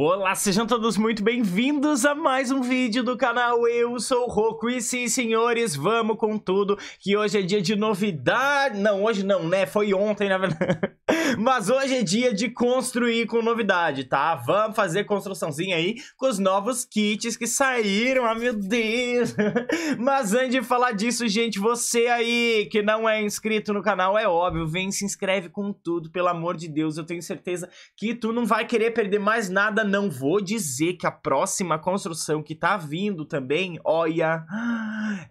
Olá, sejam todos muito bem-vindos a mais um vídeo do canal Eu Sou o Roco E sim, senhores, vamos com tudo Que hoje é dia de novidade Não, hoje não, né? Foi ontem, na verdade Mas hoje é dia de construir com novidade, tá? Vamos fazer construçãozinha aí com os novos kits que saíram Ah, meu Deus Mas antes de falar disso, gente Você aí que não é inscrito no canal, é óbvio Vem, se inscreve com tudo, pelo amor de Deus Eu tenho certeza que tu não vai querer perder mais nada não vou dizer que a próxima construção que tá vindo também, olha,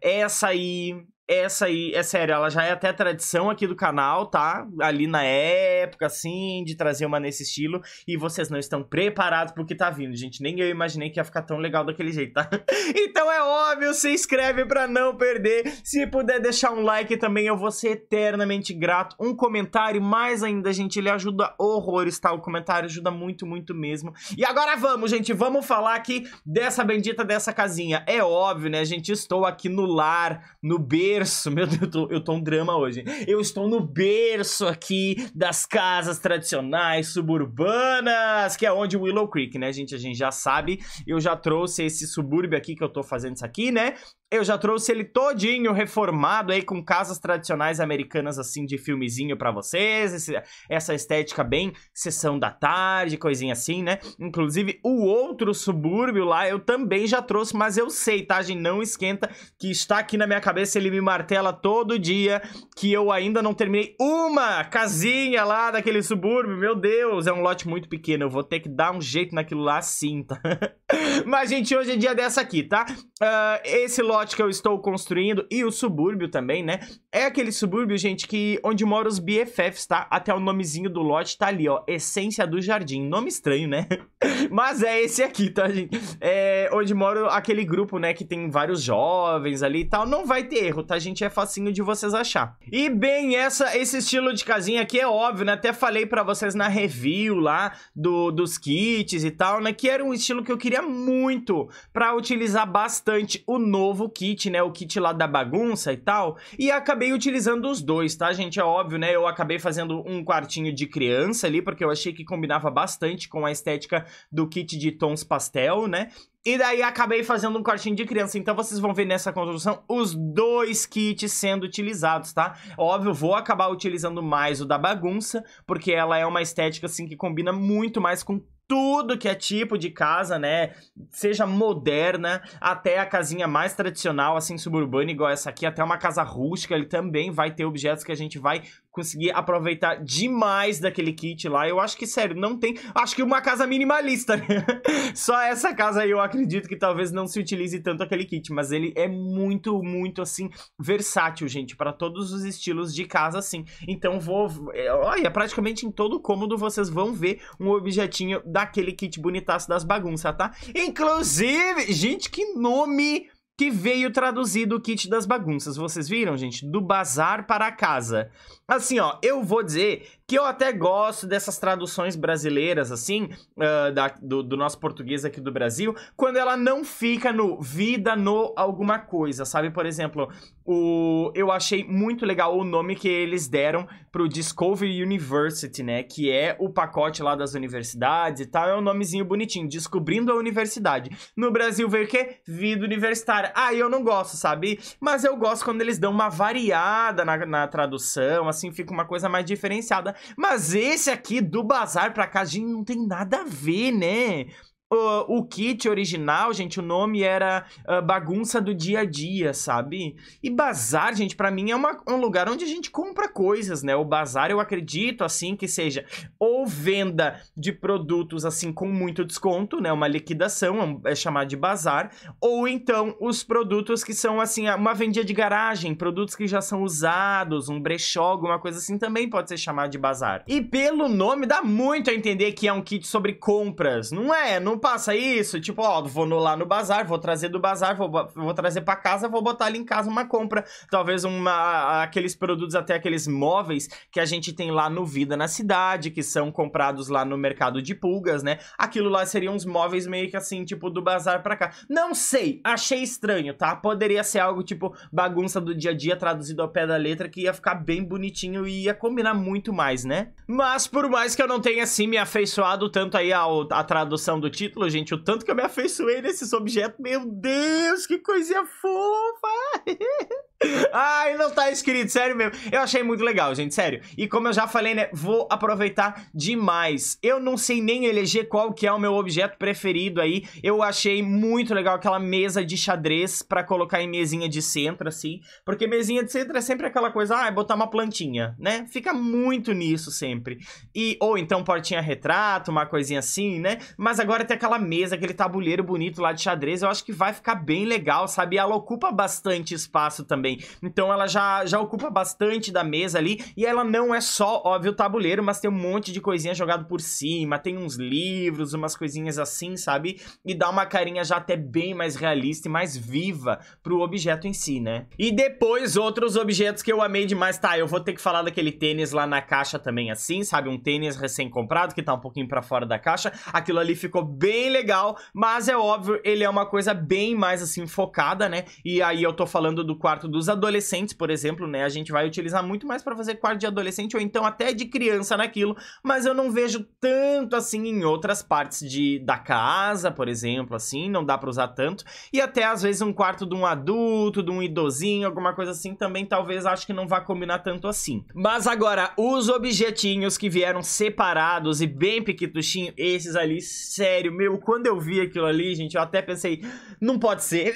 essa aí essa aí, é sério, ela já é até tradição aqui do canal, tá? Ali na época, assim, de trazer uma nesse estilo. E vocês não estão preparados pro que tá vindo, gente. Nem eu imaginei que ia ficar tão legal daquele jeito, tá? Então é óbvio, se inscreve pra não perder. Se puder deixar um like também, eu vou ser eternamente grato. Um comentário, mais ainda, gente, ele ajuda horrores, tá? O comentário ajuda muito, muito mesmo. E agora vamos, gente, vamos falar aqui dessa bendita dessa casinha. É óbvio, né, gente? Estou aqui no lar, no berço berço. Meu Deus, eu tô, eu tô um drama hoje. Eu estou no berço aqui das casas tradicionais suburbanas, que é onde Willow Creek, né, gente? A gente já sabe. Eu já trouxe esse subúrbio aqui que eu tô fazendo isso aqui, né? Eu já trouxe ele todinho reformado aí com casas tradicionais americanas assim de filmezinho para vocês, esse, essa estética bem sessão da tarde, coisinha assim, né? Inclusive o outro subúrbio lá eu também já trouxe, mas eu sei, tá, gente, não esquenta que está aqui na minha cabeça, ele me martela todo dia que eu ainda não terminei uma casinha lá daquele subúrbio. Meu Deus, é um lote muito pequeno, eu vou ter que dar um jeito naquilo lá sim, tá? mas gente, hoje é dia dessa aqui, tá? Uh, esse lote lote que eu estou construindo e o subúrbio também, né? É aquele subúrbio, gente, que onde moram os BFFs, tá? Até o nomezinho do lote tá ali, ó. Essência do Jardim. Nome estranho, né? Mas é esse aqui, tá, gente? É onde mora aquele grupo, né? Que tem vários jovens ali e tal. Não vai ter erro, tá, gente? É facinho de vocês achar. E bem, essa, esse estilo de casinha aqui é óbvio, né? Até falei pra vocês na review lá do, dos kits e tal, né? Que era um estilo que eu queria muito pra utilizar bastante o novo novo kit, né? O kit lá da bagunça e tal. E acabei utilizando os dois, tá, gente? É óbvio, né? Eu acabei fazendo um quartinho de criança ali, porque eu achei que combinava bastante com a estética do kit de tons pastel, né? E daí acabei fazendo um quartinho de criança. Então vocês vão ver nessa construção os dois kits sendo utilizados, tá? Óbvio, vou acabar utilizando mais o da bagunça, porque ela é uma estética assim que combina muito mais com tudo que é tipo de casa, né? Seja moderna, até a casinha mais tradicional, assim, suburbana, igual essa aqui, até uma casa rústica, ele também vai ter objetos que a gente vai conseguir aproveitar demais daquele kit lá. Eu acho que, sério, não tem... Acho que uma casa minimalista, né? Só essa casa aí eu acredito que talvez não se utilize tanto aquele kit, mas ele é muito, muito, assim, versátil, gente, para todos os estilos de casa, assim. Então vou... É, olha, praticamente em todo cômodo vocês vão ver um objetinho daquele kit bonitaço das bagunças, tá? Inclusive, gente, que nome que veio traduzido o kit das bagunças. Vocês viram, gente? Do bazar para casa. Assim, ó, eu vou dizer que eu até gosto dessas traduções brasileiras, assim, uh, da, do, do, nosso português aqui do Brasil, quando ela não fica no vida no alguma coisa, sabe? Por exemplo, o, eu achei muito legal o nome que eles deram pro Discovery University, né? Que é o pacote lá das universidades e tal, é um nomezinho bonitinho, Descobrindo a Universidade. No Brasil veio o quê? Vida Universitária. Ah, eu não gosto, sabe? Mas eu gosto quando eles dão uma variada na, na tradução, assim, fica uma coisa mais diferenciada mas esse aqui do bazar pra cá, gente, não tem nada a ver, né? O, o, kit original, gente, o nome era uh, Bagunça do Dia a Dia, sabe? E bazar, gente, para mim é uma, um lugar onde a gente compra coisas, né? O bazar, eu acredito, assim, que seja ou venda de produtos, assim, com muito desconto, né? Uma liquidação, é, é chamado de bazar. Ou então os produtos que são, assim, uma vendia de garagem, produtos que já são usados, um brechó, alguma coisa assim, também pode ser chamado de bazar. E pelo nome, dá muito a entender que é um kit sobre compras, não é? Não não passa isso? Tipo, ó, vou no, lá no bazar, vou trazer do bazar, vou, vou trazer para casa, vou botar ali em casa uma compra. Talvez uma, aqueles produtos, até aqueles móveis que a gente tem lá no Vida na Cidade, que são comprados lá no mercado de pulgas, né? Aquilo lá seriam uns móveis meio que assim, tipo, do bazar para cá. Não sei, achei estranho, tá? Poderia ser algo tipo bagunça do dia a dia traduzido ao pé da letra que ia ficar bem bonitinho e ia combinar muito mais, né? Mas por mais que eu não tenha assim me afeiçoado tanto aí a à tradução do título, título, gente. O tanto que eu me afeiçoei nesses objetos. Meu Deus, que coisinha fofa! Ai, não tá escrito, sério mesmo. Eu achei muito legal, gente, sério. E como eu já falei, né, vou aproveitar demais. Eu não sei nem eleger qual que é o meu objeto preferido aí. Eu achei muito legal aquela mesa de xadrez pra colocar em mesinha de centro, assim. Porque mesinha de centro é sempre aquela coisa, ah, é botar uma plantinha, né? Fica muito nisso sempre. E, ou então portinha retrato, uma coisinha assim, né? Mas agora tem aquela mesa, aquele tabuleiro bonito lá de xadrez. Eu acho que vai ficar bem legal, sabe? E ela ocupa bastante espaço também também. Então ela já, já ocupa bastante da mesa ali, e ela não é só, óbvio, o tabuleiro, mas tem um monte de coisinha jogado por cima, tem uns livros, umas coisinhas assim, sabe? E dá uma carinha já até bem mais realista e mais viva pro objeto em si, né? E depois, outros objetos que eu amei demais, tá, eu vou ter que falar daquele tênis lá na caixa também assim, sabe? Um tênis recém-comprado, que tá um pouquinho pra fora da caixa, aquilo ali ficou bem legal, mas é óbvio, ele é uma coisa bem mais assim, focada, né? E aí eu tô falando do quarto do dos adolescentes, por exemplo, né? A gente vai utilizar muito mais para fazer quarto de adolescente ou então até de criança naquilo, mas eu não vejo tanto assim em outras partes de, da casa, por exemplo, assim, não dá para usar tanto. E até às vezes um quarto de um adulto, de um idosinho, alguma coisa assim, também talvez acho que não vá combinar tanto assim. Mas agora, os objetinhos que vieram separados e bem piquetuchinho, esses ali, sério, meu, quando eu vi aquilo ali, gente, eu até pensei, não pode ser.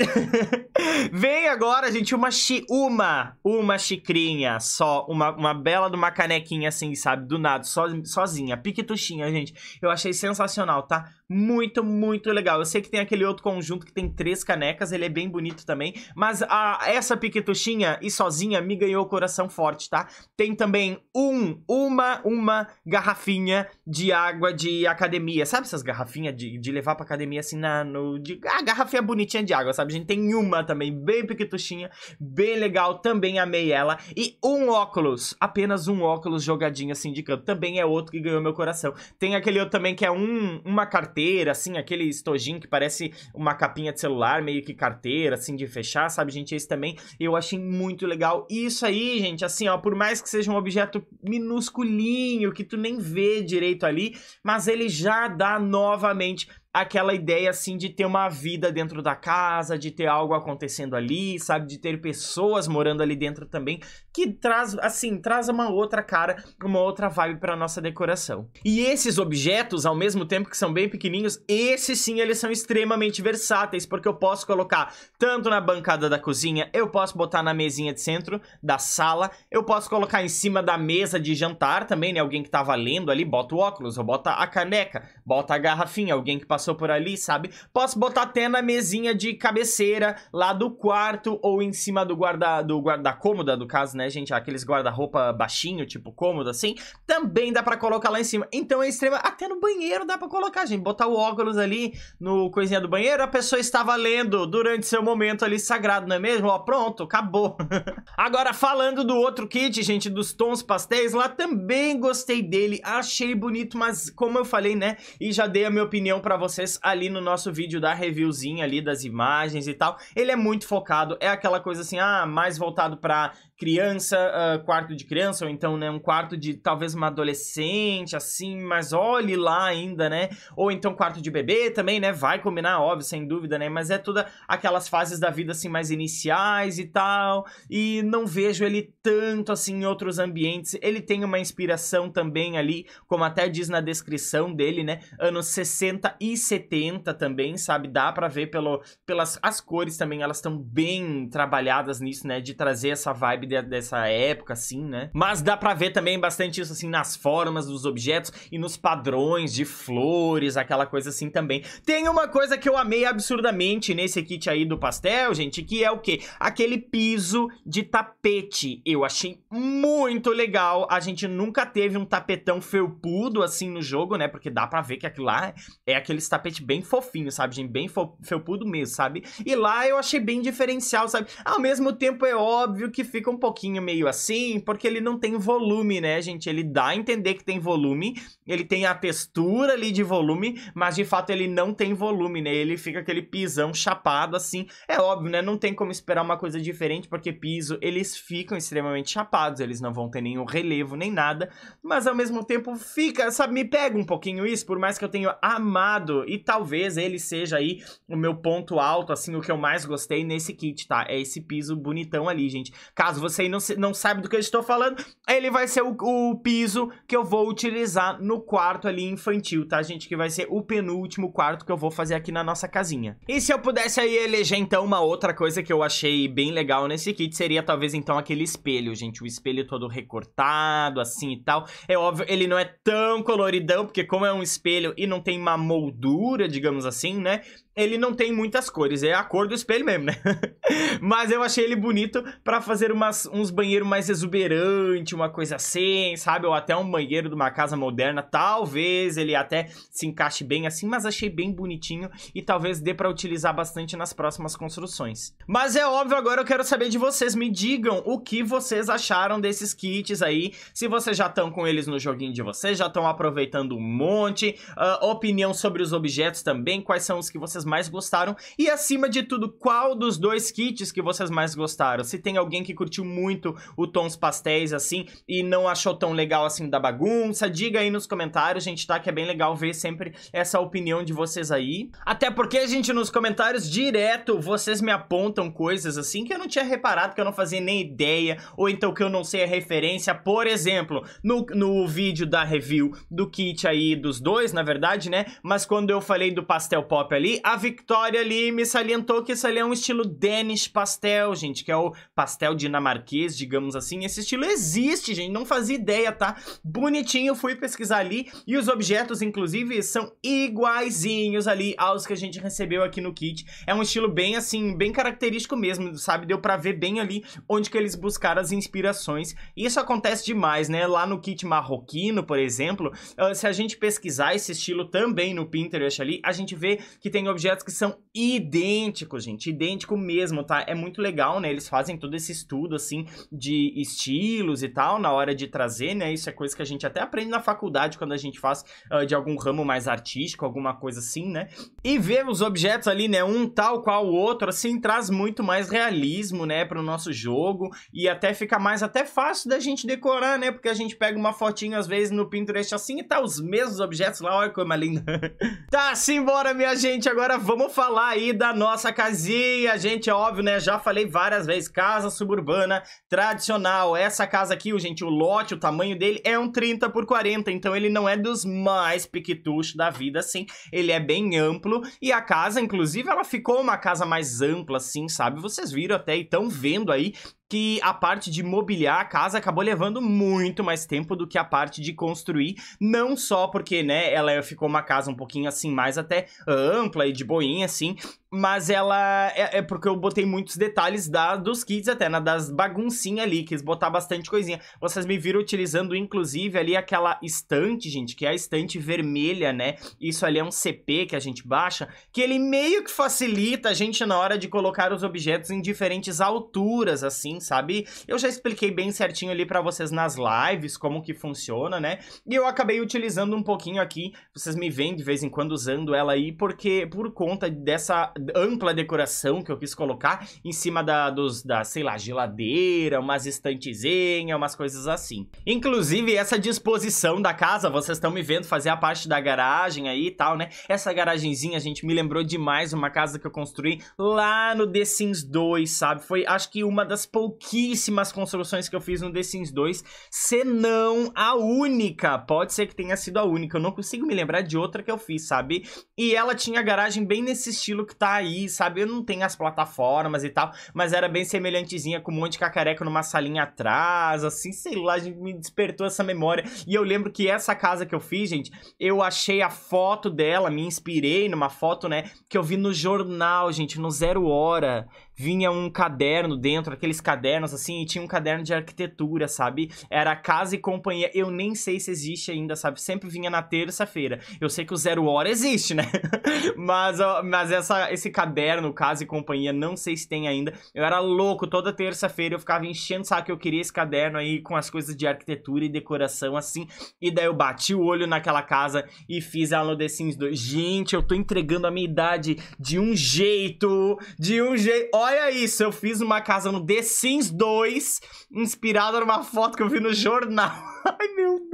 Vem agora, gente, uma uma, uma xicrinha só, uma, uma bela de uma canequinha assim, sabe? Do nada, so, sozinha. piquetuchinha, gente. Eu achei sensacional, tá? muito, muito legal. Eu sei que tem aquele outro conjunto que tem três canecas, ele é bem bonito também. Mas a, essa piquetuchinha e sozinha me ganhou o coração forte, tá? Tem também um, uma, uma garrafinha de água de academia. Sabe essas garrafinhas de, de levar pra academia assim na... No, de, a ah, garrafinha bonitinha de água, sabe? A gente tem uma também, bem piquetuchinha, bem legal. Também amei ela. E um óculos, apenas um óculos jogadinho assim de canto. Também é outro que ganhou meu coração. Tem aquele outro também que é um, uma carteira carteira, assim, aquele estojinho que parece uma capinha de celular, meio que carteira, assim, de fechar, sabe, gente? Esse também eu achei muito legal. E isso aí, gente, assim, ó, por mais que seja um objeto minúsculinho, que tu nem vê direito ali, mas ele já dá novamente aquela ideia assim de ter uma vida dentro da casa, de ter algo acontecendo ali, sabe, de ter pessoas morando ali dentro também, que traz assim, traz uma outra cara, uma outra vibe para nossa decoração. E esses objetos, ao mesmo tempo que são bem pequenininhos, esses sim eles são extremamente versáteis, porque eu posso colocar tanto na bancada da cozinha, eu posso botar na mesinha de centro da sala, eu posso colocar em cima da mesa de jantar também, né, alguém que tava tá lendo ali, bota o óculos, ou bota a caneca, bota a garrafinha, alguém que passou passou por ali, sabe? Posso botar até na mesinha de cabeceira lá do quarto ou em cima do guarda do guarda-cômoda, do caso, né, gente? Aqueles guarda-roupa baixinho, tipo cômodo, assim. Também dá pra colocar lá em cima. Então é extrema. Até no banheiro dá pra colocar, gente. Botar o óculos ali no coisinha do banheiro, a pessoa estava lendo durante seu momento ali sagrado, não é mesmo? Ó, pronto, acabou. Agora, falando do outro kit, gente, dos tons pastéis, lá também gostei dele. Achei bonito, mas como eu falei, né? E já dei a minha opinião pra vocês vocês ali no nosso vídeo da reviewzinha ali das imagens e tal. Ele é muito focado, é aquela coisa assim, ah, mais voltado para criança, uh, quarto de criança, ou então, né, um quarto de talvez uma adolescente, assim, mas olhe lá ainda, né? Ou então quarto de bebê também, né? Vai combinar, óbvio, sem dúvida, né? Mas é toda aquelas fases da vida, assim, mais iniciais e tal. E não vejo ele tanto, assim, em outros ambientes. Ele tem uma inspiração também ali, como até diz na descrição dele, né? Anos 60 e 70 também, sabe? Dá para ver pelo, pelas as cores também, elas estão bem trabalhadas nisso, né? De trazer essa vibe de, dessa época, assim, né? Mas dá para ver também bastante isso, assim, nas formas dos objetos e nos padrões de flores, aquela coisa assim também. Tem uma coisa que eu amei absurdamente nesse kit aí do pastel, gente, que é o quê? Aquele piso de tapete. Eu achei muito legal. A gente nunca teve um tapetão felpudo assim no jogo, né? Porque dá para ver que aquilo lá é aqueles tapete bem fofinho, sabe, gente? Bem felpudo mesmo, sabe? E lá eu achei bem diferencial, sabe? Ao mesmo tempo é óbvio que fica um pouquinho meio assim, porque ele não tem volume, né, gente? Ele dá a entender que tem volume, ele tem a textura ali de volume, mas de fato ele não tem volume, né? Ele fica aquele pisão chapado assim. É óbvio, né? Não tem como esperar uma coisa diferente, porque piso, eles ficam extremamente chapados, eles não vão ter nenhum relevo nem nada, mas ao mesmo tempo fica, sabe, me pega um pouquinho isso, por mais que eu tenha amado e talvez ele seja aí o meu ponto alto, assim, o que eu mais gostei nesse kit, tá? É esse piso bonitão ali, gente. Caso você não, não saiba do que eu estou falando, ele vai ser o, o piso que eu vou utilizar no quarto ali infantil, tá, gente? Que vai ser o penúltimo quarto que eu vou fazer aqui na nossa casinha. E se eu pudesse aí eleger, então, uma outra coisa que eu achei bem legal nesse kit seria, talvez, então, aquele espelho, gente. O espelho todo recortado, assim e tal. É óbvio, ele não é tão coloridão, porque como é um espelho e não tem uma moldura, madura, digamos assim, né? ele não tem muitas cores, é a cor do espelho mesmo, né? Mas eu achei ele bonito para fazer umas, uns banheiros mais exuberante, uma coisa assim, sabe? Ou até um banheiro de uma casa moderna, talvez ele até se encaixe bem assim, mas achei bem bonitinho e talvez dê para utilizar bastante nas próximas construções. Mas é óbvio, agora eu quero saber de vocês, me digam o que vocês acharam desses kits aí, se vocês já estão com eles no joguinho de vocês, já estão aproveitando um monte, uh, opinião sobre os objetos também, quais são os que vocês vocês mais gostaram e, acima de tudo, qual dos dois kits que vocês mais gostaram. Se tem alguém que curtiu muito o Tons Pastéis, assim, e não achou tão legal, assim, da bagunça, diga aí nos comentários, gente, tá? Que é bem legal ver sempre essa opinião de vocês aí. Até porque, gente, nos comentários direto, vocês me apontam coisas, assim, que eu não tinha reparado, que eu não fazia nem ideia, ou então que eu não sei a referência. Por exemplo, no, no vídeo da review do kit aí, dos dois, na verdade, né? Mas quando eu falei do pastel pop ali, a Victoria me salientou que isso ali é um estilo Danish pastel, gente, que é o pastel dinamarquês, digamos assim. Esse estilo existe, gente, não fazia ideia, tá? Bonitinho, fui pesquisar ali e os objetos, inclusive, são iguaizinhos ali aos que a gente recebeu aqui no kit. É um estilo bem, assim, bem característico mesmo, sabe? Deu pra ver bem ali onde que eles buscaram as inspirações. isso acontece demais, né? Lá no kit marroquino, por exemplo, ah, se a gente pesquisar esse estilo também no Pinterest ali, a gente vê que tem objetos objetos que são idênticos, gente. Idêntico mesmo, tá? É muito legal, né? Eles fazem todo esse estudo, assim, de estilos e tal, na hora de trazer, né? Isso é coisa que a gente até aprende na faculdade quando a gente faz uh, de algum ramo mais artístico, alguma coisa assim, né? E ver os objetos ali, né? Um tal qual o outro, assim, traz muito mais realismo, né? Pro nosso jogo. E até fica mais até fácil da gente decorar, né? Porque a gente pega uma fotinha às vezes, no Pinterest assim e tá os mesmos objetos lá. Olha como é linda. tá, simbora, minha gente. Agora agora vamos falar aí da nossa casinha. Gente, é óbvio, né? Já falei várias vezes. Casa suburbana tradicional. Essa casa aqui, gente, o lote, o tamanho dele é um 30 por 40. Então ele não é dos mais piquetuchos da vida, assim. Ele é bem amplo. E a casa, inclusive, ela ficou uma casa mais ampla, assim, sabe? Vocês viram até e estão vendo aí que a parte de mobiliar a casa acabou levando muito mais tempo do que a parte de construir, não só porque, né, ela ficou uma casa um pouquinho assim mais até ampla e de boinha assim, mas ela. É, é, porque eu botei muitos detalhes da, dos kits, até, né? Das baguncinhas ali. Quis botar bastante coisinha. Vocês me viram utilizando, inclusive, ali aquela estante, gente, que é a estante vermelha, né? Isso ali é um CP que a gente baixa, que ele meio que facilita a gente na hora de colocar os objetos em diferentes alturas, assim, sabe? Eu já expliquei bem certinho ali para vocês nas lives como que funciona, né? E eu acabei utilizando um pouquinho aqui. Vocês me veem de vez em quando usando ela aí, porque por conta dessa ampla decoração que eu quis colocar em cima da, dos, da sei lá, geladeira, umas estantezinhas, umas coisas assim. Inclusive, essa disposição da casa, vocês estão me vendo fazer a parte da garagem aí e tal, né? Essa garagenzinha, gente, me lembrou demais uma casa que eu construí lá no The Sims 2, sabe? Foi, acho que uma das pouquíssimas construções que eu fiz no The Sims 2, se não a única. Pode ser que tenha sido a única, eu não consigo me lembrar de outra que eu fiz, sabe? E ela tinha garagem bem nesse estilo que tá aí, sabe? Eu não tenho as plataformas e tal, mas era bem semelhantezinha com um monte de cacareco numa salinha atrás, assim, sei lá, me despertou essa memória. E eu lembro que essa casa que eu fiz, gente, eu achei a foto dela, me inspirei numa foto, né, que eu vi no jornal, gente, no Zero Hora vinha um caderno dentro, aqueles cadernos assim, e tinha um caderno de arquitetura, sabe? Era casa e companhia. Eu nem sei se existe ainda, sabe? Sempre vinha na terça-feira. Eu sei que o Zero Hora existe, né? mas mas essa, esse caderno, casa e companhia, não sei se tem ainda. Eu era louco, toda terça-feira eu ficava enchendo sabe que eu queria esse caderno aí com as coisas de arquitetura e decoração, assim. E daí eu bati o olho naquela casa e fiz ela no The Sims 2. Gente, eu tô entregando a minha idade de um jeito, de um jeito. Olha isso, eu fiz uma casa no The Sims 2, inspirada numa foto que eu vi no jornal. Ai, meu Deus.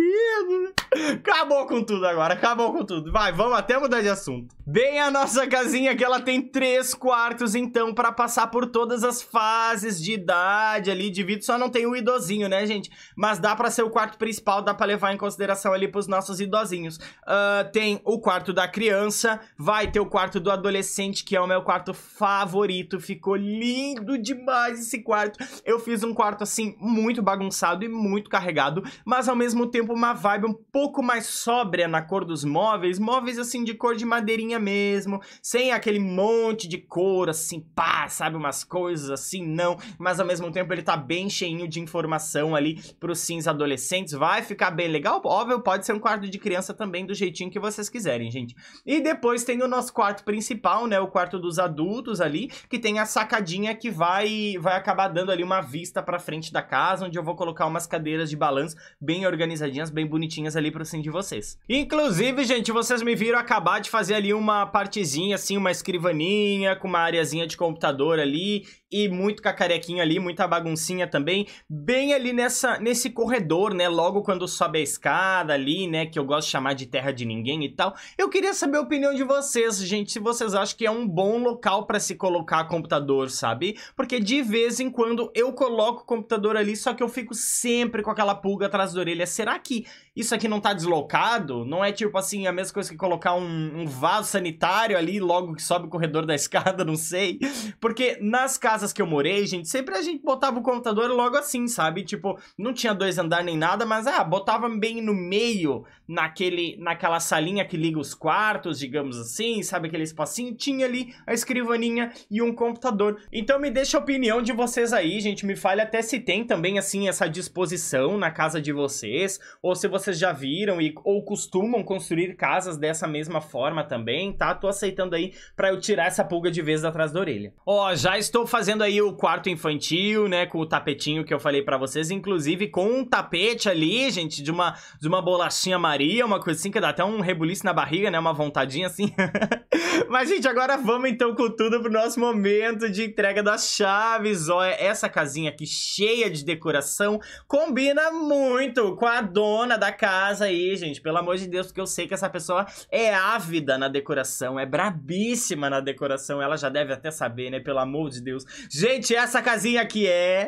Acabou com tudo agora, acabou com tudo. Vai, vamos até mudar de assunto. Bem, a nossa casinha que ela tem três quartos, então, pra passar por todas as fases de idade ali, de vida. Só não tem o idosinho, né, gente? Mas dá pra ser o quarto principal, dá pra levar em consideração ali pros nossos idosinhos. Uh, tem o quarto da criança, vai ter o quarto do adolescente, que é o meu quarto favorito. Ficou lindo demais esse quarto. Eu fiz um quarto, assim, muito bagunçado e muito carregado, mas ao mesmo tempo uma vibe um pouco mais sóbria na cor dos móveis, móveis assim de cor de madeirinha mesmo, sem aquele monte de cor assim, pá, sabe, umas coisas assim, não, mas ao mesmo tempo ele tá bem cheinho de informação ali pros sims adolescentes, vai ficar bem legal, óbvio, pode ser um quarto de criança também do jeitinho que vocês quiserem, gente. E depois tem o nosso quarto principal, né, o quarto dos adultos ali, que tem a sacadinha que vai vai acabar dando ali uma vista pra frente da casa, onde eu vou colocar umas cadeiras de balanço bem organizadinhas bem bonitinhas ali pro sim de vocês. Inclusive, gente, vocês me viram acabar de fazer ali uma partezinha, assim, uma escrivaninha com uma areazinha de computador ali e muito cacarequinho ali, muita baguncinha também, bem ali nessa, nesse corredor, né? Logo quando sobe a escada ali, né? Que eu gosto de chamar de terra de ninguém e tal. Eu queria saber a opinião de vocês, gente, se vocês acham que é um bom local para se colocar computador, sabe? Porque de vez em quando eu coloco o computador ali, só que eu fico sempre com aquela pulga atrás da orelha. Será que isso aqui não tá deslocado? Não é tipo assim, a mesma coisa que colocar um, um, vaso sanitário ali logo que sobe o corredor da escada, não sei. Porque nas casas que eu morei, gente, sempre a gente botava o computador logo assim, sabe? Tipo, não tinha dois andares nem nada, mas ah, botava bem no meio, naquele, naquela salinha que liga os quartos, digamos assim, sabe? Aquele espacinho, tinha ali a escrivaninha e um computador. Então me deixa a opinião de vocês aí, gente. Me fale até se tem também, assim, essa disposição na casa de vocês, ou se vocês vocês já viram e, ou costumam construir casas dessa mesma forma também, tá? Tô aceitando aí pra eu tirar essa pulga de vez atrás da orelha. Ó, já estou fazendo aí o quarto infantil, né, com o tapetinho que eu falei pra vocês, inclusive com um tapete ali, gente, de uma, de uma bolachinha Maria, uma coisa assim que dá até um rebuliço na barriga, né, uma vontadinha assim. Mas, gente, agora vamos então com tudo pro nosso momento de entrega das chaves, ó, essa casinha aqui cheia de decoração combina muito com a dona da casa aí, gente. Pelo amor de Deus, porque eu sei que essa pessoa é ávida na decoração, é brabíssima na decoração. Ela já deve até saber, né? Pelo amor de Deus. Gente, essa casinha aqui é...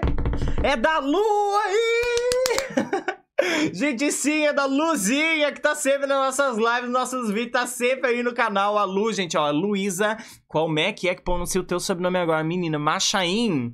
É da lua aí! Gente, sim, é da Luzinha, que tá sempre nas nossas lives, nossos vídeos, tá sempre aí no canal. A Lu, gente, ó, Luísa, como é que é que pronuncia o teu sobrenome agora? Menina, Machaim.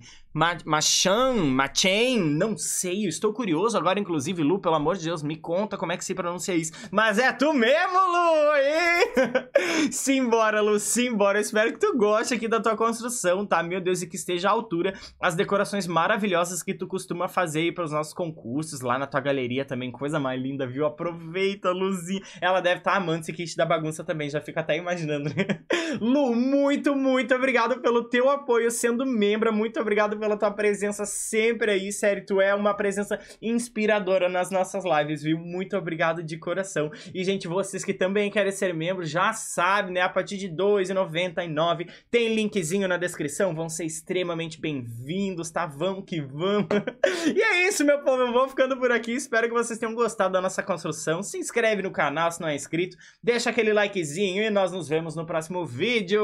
Machan, Machen, não sei, estou curioso agora, inclusive, Lu, pelo amor de Deus, me conta como é que se pronuncia isso. Mas é tu mesmo, Lu! E... simbora, Lu, simbora. Eu espero que tu goste aqui da tua construção, tá? Meu Deus, e que esteja à altura as decorações maravilhosas que tu costuma fazer aí para os nossos concursos, lá na tua galeria também, coisa mais linda, viu? Aproveita, Luzinha. Ela deve estar tá amando esse kit da bagunça também, já fica até imaginando, né? Lu, muito, muito obrigado pelo teu apoio sendo membro, muito obrigado pelo pela tua presença sempre aí, sério. Tu é uma presença inspiradora nas nossas lives, viu? Muito obrigado de coração. E, gente, vocês que também querem ser membro, já sabem, né? A partir de R$ 2,99 tem linkzinho na descrição. Vão ser extremamente bem-vindos, tá? Vamos que vamos. e é isso, meu povo. Eu vou ficando por aqui. Espero que vocês tenham gostado da nossa construção. Se inscreve no canal se não é inscrito. Deixa aquele likezinho e nós nos vemos no próximo vídeo.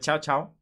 Tchau, tchau.